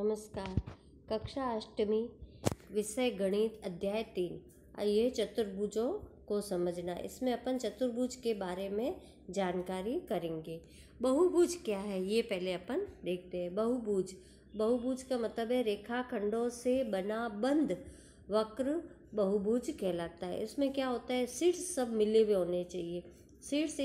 नमस्कार कक्षा अष्टमी विषय गणित अध्याय तीन आइए चतुर्भुजों को समझना इसमें अपन चतुर्भुज के बारे में जानकारी करेंगे बहुभुज क्या है ये पहले अपन देखते हैं बहुभुज बहुभुज का मतलब है रेखा खंडों से बना बंद वक्र बहुभुज कहलाता है इसमें क्या होता है शीर्ष सब मिले हुए होने चाहिए शीर्ष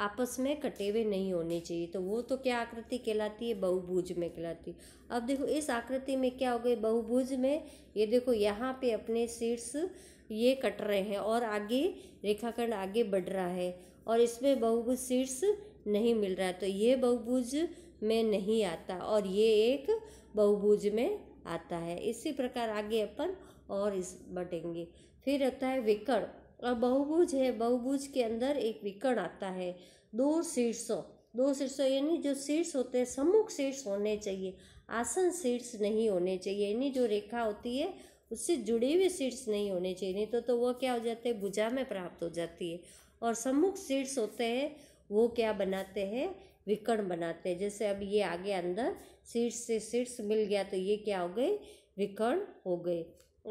आपस में कटे हुए नहीं होने चाहिए तो वो तो क्या आकृति कहलाती है बहुभुज में कहलाती है अब देखो इस आकृति में क्या हो गई बहुभुज में ये देखो यहाँ पे अपने शीर्ष ये कट रहे हैं और आगे रेखाखंड आगे बढ़ रहा है और इसमें बहुभुज शीर्ष नहीं मिल रहा है तो ये बहुभुज में नहीं आता और ये एक बहुभुज में आता है इसी प्रकार आगे अपन और इस बटेंगे फिर रहता है विकर्ण और बहुभुज है बहुभुज के अंदर एक विकर्ण आता है दो शीर्षों दो शीर्षों यानी जो शीर्ष होते हैं सम्मुख शीर्ष होने चाहिए आसन शीर्ष नहीं होने चाहिए यानी जो रेखा होती है उससे जुड़े हुए शीर्ष नहीं होने चाहिए नहीं तो तो वह क्या हो जाते हैं भुजा में प्राप्त हो जाती है और सम्मुख शीर्ष होते हैं वो क्या बनाते हैं विकर्ण बनाते हैं जैसे अब ये आगे अंदर शीर्ष से शीर्ष मिल गया तो ये क्या हो गए विकर्ण हो गए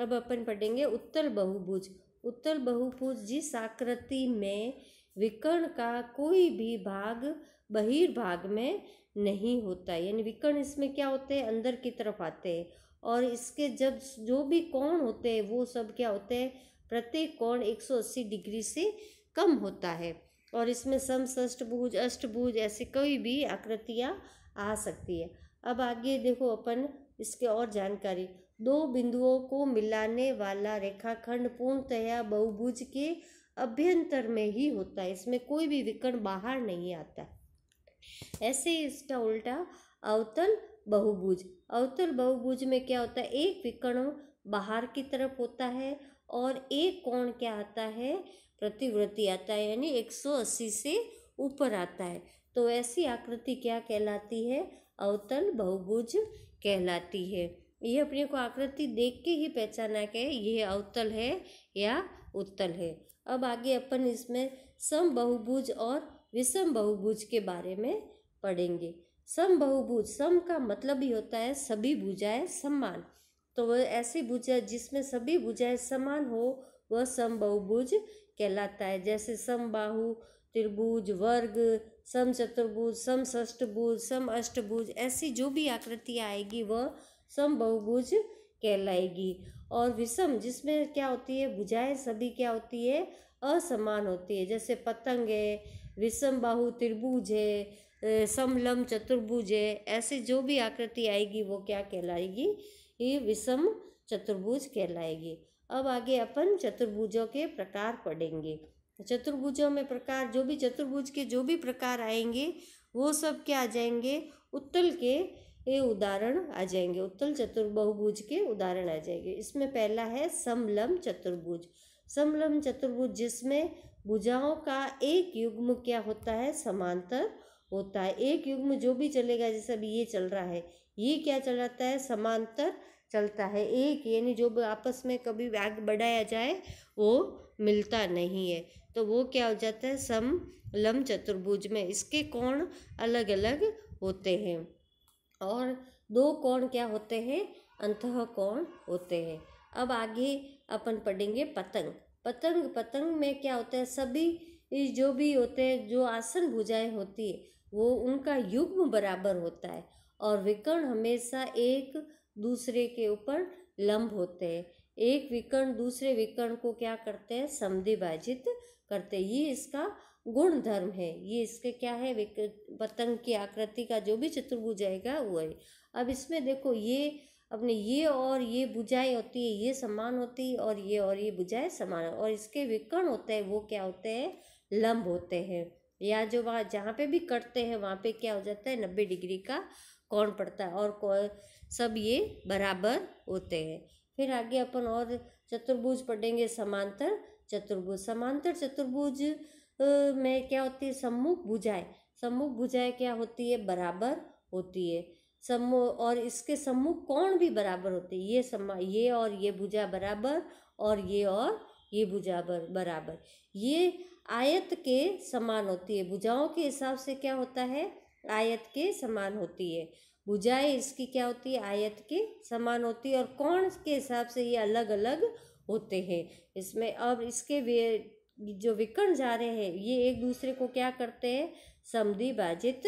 अब अपन पढ़ेंगे उत्तर बहुभुज उत्तर बहुभुज जिस आकृति में विकर्ण का कोई भी भाग बहिर्भाग में नहीं होता यानी विकर्ण इसमें क्या होते हैं अंदर की तरफ आते हैं और इसके जब जो भी कोण होते हैं वो सब क्या होते हैं प्रत्येक कोण 180 डिग्री से कम होता है और इसमें समष्टभुज अष्टभुज ऐसे कोई भी आकृतियाँ आ सकती है अब आगे देखो अपन इसके और जानकारी दो बिंदुओं को मिलाने वाला रेखाखंड पूर्णतया बहुभुज के अभ्यंतर में ही होता है इसमें कोई भी विकर्ण बाहर नहीं आता ऐसे इसका उल्टा अवतल बहुभुज अवतल बहुभुज में क्या होता है एक विकर्ण बाहर की तरफ होता है और एक कोण क्या आता है प्रतिवृत्ति आता है यानी 180 से ऊपर आता है तो ऐसी आकृति क्या कहलाती है अवतल बहुभुज कहलाती है ये अपने को आकृति देख के ही पहचाना के यह अवतल है या उत्तल है अब आगे अपन इसमें सम बहुभुज और विषम बहुभुज के बारे में पढ़ेंगे सम बहुभुज सम का मतलब ही होता है सभी भुजाएं समान तो वह ऐसी भुजा जिसमें सभी भुजाएं समान हो वह सम बहुभुज कहलाता है जैसे समबाहु त्रिभुज वर्ग सम चतुर्भुज सम षष्टभुज सम अष्टभुज ऐसी जो भी आकृतियाँ आएगी वह सम बहुभुज कहलाएगी और विषम जिसमें क्या होती है भुजाएं सभी क्या होती है असमान होती है जैसे पतंग है विषम बाहु त्रिभुज है समलम चतुर्भुज है ऐसे जो भी आकृति आएगी वो क्या कहलाएगी ये विषम चतुर्भुज कहलाएगी अब आगे अपन चतुर्भुजों के प्रकार पढ़ेंगे चतुर्भुजों में प्रकार जो भी चतुर्भुज के जो भी प्रकार आएंगे वो सब क्या आ जाएंगे उत्तल के ये उदाहरण आ जाएंगे उत्तल चतुर्बहुभुज के उदाहरण आ जाएंगे इसमें पहला है समलम चतुर्भुज समलम चतुर्भुज जिसमें भुजाओं का एक युग्म क्या होता है समांतर होता है एक युग्म जो भी चलेगा जैसे अभी ये चल रहा है ये क्या चलाता है समांतर चलता है एक यानी जो भी आपस में कभी आग बढ़ाया जाए वो मिलता नहीं है तो वो क्या हो जाता है सम लम चतुर्भुज में इसके कोण अलग अलग होते हैं और दो कोण क्या होते हैं अंत कोण होते हैं अब आगे अपन पढ़ेंगे पतंग पतंग पतंग में क्या होता है सभी जो भी होते हैं जो आसन भुजाएं होती है वो उनका युग्म बराबर होता है और विकर्ण हमेशा एक दूसरे के ऊपर लंब होते हैं एक विकर्ण दूसरे विकर्ण को क्या करते हैं समधिभाजित करते हैं ये इसका गुण धर्म है ये इसके क्या है पतंग की आकृति का जो भी चतुर्भुज आएगा वो है अब इसमें देखो ये अपने ये और ये बुझाई होती है ये समान होती है और ये और ये बुझाएँ समान और इसके विकर्ण होते हैं वो क्या होते हैं लंब होते हैं या जो वहाँ जहाँ पे भी कटते हैं वहाँ पे क्या हो जाता है नब्बे डिग्री का कौन पड़ता है और कौन सब ये बराबर होते हैं फिर आगे अपन और चतुर्भुज पढ़ेंगे समांतर चतुर्भुज समांतर चतुर्भुज में क्या होती है सम्मुख भुजाएं सम्मुख भुजाएं क्या होती है बराबर होती है सम्मुख और इसके सम्मुख कोण भी बराबर होते हैं ये समा ये और ये भुजा बराबर और ये और ये भुजा बराबर ये आयत के समान होती है भुजाओं के हिसाब से क्या होता है आयत के समान होती है भुजाएं इसकी क्या होती है आयत के समान होती है और कोण के हिसाब से ये अलग अलग होते हैं इसमें अब इसके जो विकर्ण जा रहे हैं ये एक दूसरे को क्या करते हैं समधिभाजित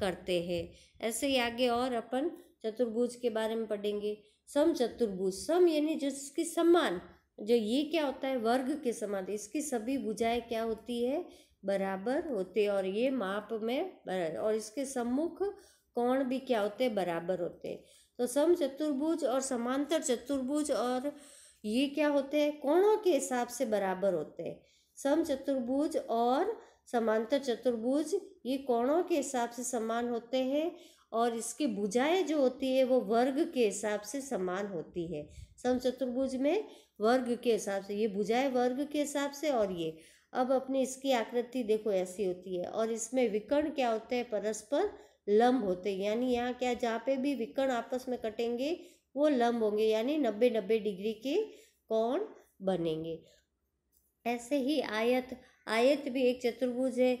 करते हैं ऐसे ही आगे और अपन चतुर्भुज के बारे में पढ़ेंगे सम चतुर्भुज सम यानी जिसकी समान जो ये क्या होता है वर्ग के समान इसकी सभी भुजाएं क्या होती है बराबर होते हैं और ये माप में और इसके सम्मुख कोण भी क्या होते हैं बराबर होते हैं तो सम चतुर्भुज और समांतर चतुर्भुज और ये क्या होते हैं कोणों के हिसाब से बराबर होते हैं सम चतुर्भुज और समांतर चतुर्भुज ये कोणों के हिसाब से समान होते हैं और इसकी भुजाएं जो होती है वो वर्ग के हिसाब से समान होती है सम चतुर्भुज में वर्ग के हिसाब से ये भुजाएं वर्ग के हिसाब से और ये अब अपनी इसकी आकृति देखो ऐसी होती है और इसमें विकर्ण क्या होते हैं परस्पर लंब होते हैं यानी यहाँ क्या जहाँ पे भी विकर्ण आपस में कटेंगे वो लंब होंगे यानी नब्बे नब्बे डिग्री के कोण बनेंगे ऐसे ही आयत आयत भी एक चतुर्भुज है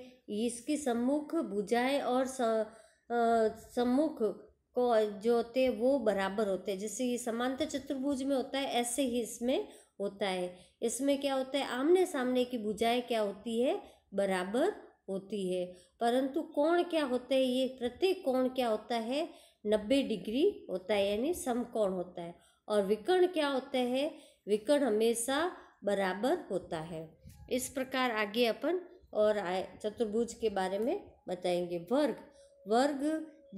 इसकी सम्मुख भुजाएं और सम्मुख को जो होते हैं वो बराबर होते हैं जैसे ये समांतर चतुर्भुज में होता है ऐसे ही इसमें होता है इसमें क्या होता है आमने सामने की भुजाएं क्या होती है बराबर होती है परंतु कोण क्या होता है ये प्रत्येक कोण क्या होता है नब्बे डिग्री होता है यानी समकोण होता है और विकर्ण क्या होता है विकर्ण हमेशा बराबर होता है इस प्रकार आगे अपन और चतुर्भुज के बारे में बताएंगे वर्ग वर्ग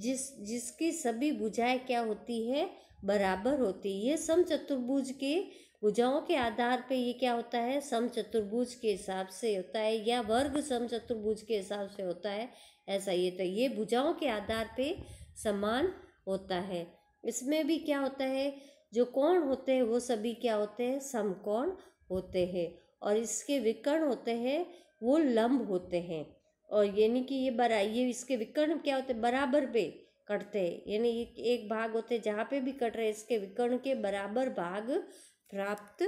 जिस जिसकी सभी भुजाएं क्या होती है बराबर होती है ये सम चतुर्भुज के भुजाओं के आधार पे ये क्या होता है सम चतुर्भुज के हिसाब से होता है या वर्ग सम चतुर्भुज के हिसाब से होता है ऐसा ये तो ये भुजाओं के आधार पे समान होता है इसमें भी क्या होता है जो कोण होते हैं वो सभी क्या होते हैं समकोण होते हैं और इसके विकर्ण होते हैं वो लंब होते हैं और यानी कि ये बरा ये इसके विकर्ण क्या होते हैं बराबर पे कटते हैं यानी एक भाग होते हैं जहाँ पे भी कट रहे इसके विकर्ण के बराबर भाग प्राप्त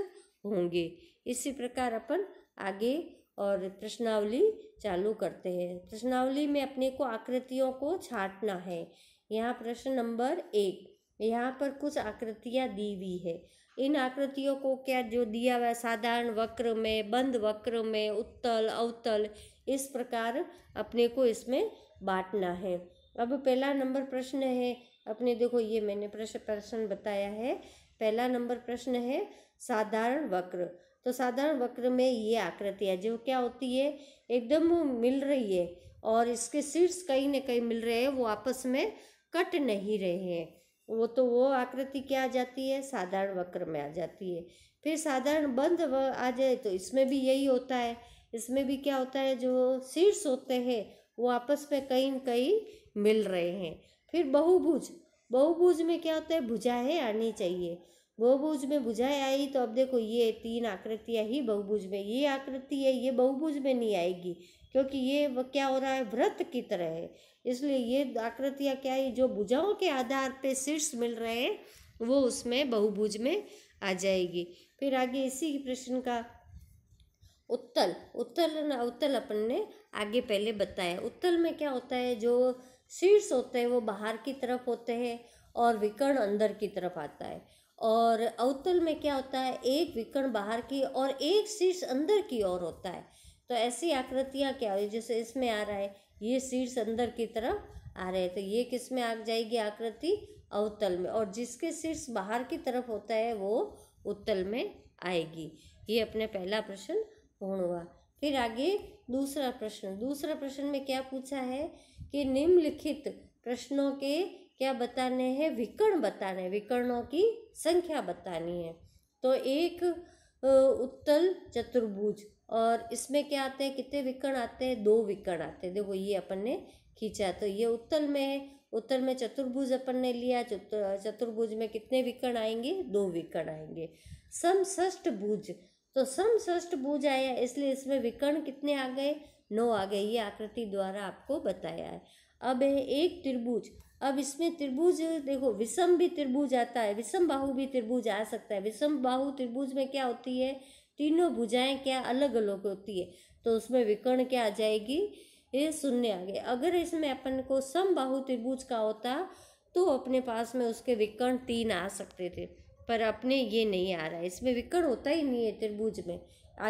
होंगे इसी प्रकार अपन आगे और प्रश्नावली चालू करते हैं प्रश्नावली में अपने को आकृतियों को छाटना है यहाँ प्रश्न नंबर एक यहाँ पर कुछ आकृतियाँ दी हुई है इन आकृतियों को क्या जो दिया हुआ साधारण वक्र में बंद वक्र में उत्तल अवतल इस प्रकार अपने को इसमें बांटना है अब पहला नंबर प्रश्न है अपने देखो ये मैंने प्रश्न प्रश्न बताया है पहला नंबर प्रश्न है साधारण वक्र तो साधारण वक्र में ये आकृतियाँ जो क्या होती है एकदम मिल रही है और इसके शीर्ष कहीं ना कहीं मिल रहे हैं वो आपस में कट नहीं रहे हैं वो तो वो आकृति क्या आ जाती है साधारण वक्र में आ जाती है फिर साधारण बंद व आ जाए तो इसमें भी यही होता है इसमें भी क्या होता है जो शीर्ष होते हैं वो आपस में कहीं न कहीं मिल रहे हैं फिर बहुभुज बहुभुज में क्या होता है भुजाएँ आनी चाहिए बहुभुज में भुजाएँ आई तो अब देखो ये तीन आकृतियाँ ही बहुभुज में ये आकृति है ये बहुभुज में नहीं आएगी क्योंकि ये क्या हो रहा है व्रत की तरह है इसलिए ये आकृतियाँ क्या है जो भुजाओं के आधार पे शीर्ष मिल रहे हैं वो उसमें बहुभुज में आ जाएगी फिर आगे इसी प्रश्न का उत्तल उत्तल उत्तल अपन ने आगे पहले बताया उत्तल में क्या होता है जो शीर्ष होते हैं वो बाहर की तरफ होते हैं और विकर्ण अंदर की तरफ आता है और अवतल में क्या होता है एक विकर्ण बाहर की और एक शीर्ष अंदर की ओर होता है तो ऐसी आकृतियाँ क्या हुई जैसे इसमें आ रहा है ये शीर्ष अंदर की तरफ आ रहे हैं तो ये किस में आ जाएगी आकृति अवतल में और जिसके शीर्ष बाहर की तरफ होता है वो उत्तल में आएगी ये अपने पहला प्रश्न पूर्ण हुआ फिर आगे दूसरा प्रश्न दूसरा प्रश्न में क्या पूछा है कि निम्नलिखित प्रश्नों के क्या बताने हैं विकर्ण बताने विकर्णों की संख्या बतानी है तो एक उत्तल चतुर्भुज और इसमें क्या आते हैं कितने विकर्ण आते हैं दो विकर्ण आते हैं देखो ये अपन ने खींचा तो ये उत्तल में है उत्तर में चतुर्भुज अपन ने लिया चतुर्भुज में कितने विकर्ण आएंगे दो विकर्ण आएंगे समष्ट भुज तो समष्ट भुज आया इसलिए इसमें विकर्ण कितने आ गए नौ आ गए ये आकृति द्वारा आपको बताया है अब है एक त्रिभुज अब इसमें त्रिभुज देखो विषम भी त्रिभुज आता है विषम बाहु भी त्रिभुज आ सकता है विषम बाहु त्रिभुज में क्या होती है तीनों भुजाएं क्या अलग अलग होती है तो उसमें विकर्ण क्या आ जाएगी ये शून्य आ गए अगर इसमें अपन को समबाहु त्रिभुज का होता तो अपने पास में उसके विकर्ण तीन आ सकते थे पर अपने ये नहीं आ रहा है इसमें विकर्ण होता ही नहीं है त्रिभुज में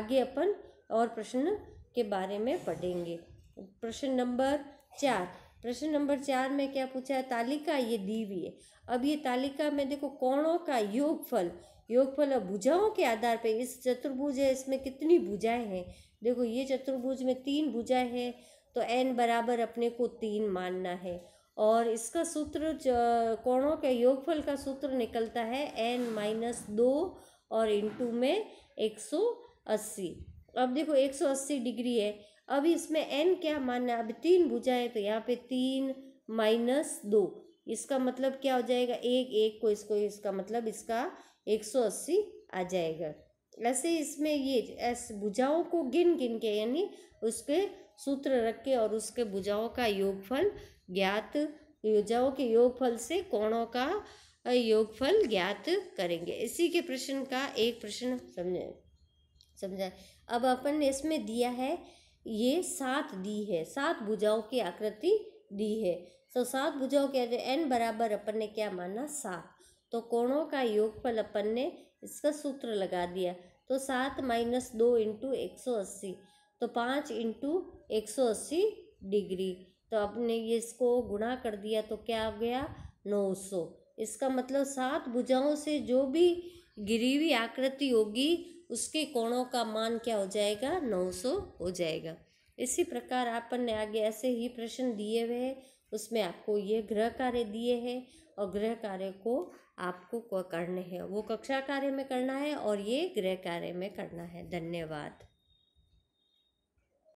आगे अपन और प्रश्न के बारे में पढ़ेंगे प्रश्न नंबर चार प्रश्न नंबर चार में क्या पूछा है तालिका ये दी हुई है अब ये तालिका में देखो कोणों का योगफल योगफल भुजाओं के आधार पे इस चतुर्भुज है इसमें कितनी भुजाएं हैं देखो ये चतुर्भुज में तीन भुजाएं हैं तो एन बराबर अपने को तीन मानना है और इसका सूत्र कोणों के योगफल का सूत्र निकलता है एन माइनस दो और इंटू में एक सौ अस्सी अब देखो एक सौ अस्सी डिग्री है अब इसमें एन क्या मानना है अब तीन भुजाएं तो यहाँ पे तीन माइनस दो इसका मतलब क्या हो जाएगा एक एक को इसको इसका मतलब इसका एक सौ अस्सी आ जाएगा ऐसे इसमें ये ऐसे भुजाओं को गिन गिन के यानी उसके सूत्र रख के और उसके भुजाओं का योगफल ज्ञात भुजाओं के योगफल से कोणों का योगफल ज्ञात करेंगे इसी के प्रश्न का एक प्रश्न समझे समझाए अब अपन ने इसमें दिया है ये सात दी है सात भुजाओं की आकृति दी है तो सात भुजाओं के एन बराबर अपन ने क्या माना सात तो कोणों का योगफल अपन ने इसका सूत्र लगा दिया तो सात माइनस दो इंटू एक सौ अस्सी तो पाँच इंटू एक सौ अस्सी डिग्री तो आपने ये इसको गुणा कर दिया तो क्या आ गया नौ सौ इसका मतलब सात भुजाओं से जो भी गिरी हुई आकृति होगी उसके कोणों का मान क्या हो जाएगा नौ सौ हो जाएगा इसी प्रकार आपन ने आगे ऐसे ही प्रश्न दिए हुए हैं उसमें आपको ये गृह कार्य दिए हैं और गृह कार्य को आपको करने हैं वो कक्षा कार्य में करना है और ये गृह कार्य में करना है धन्यवाद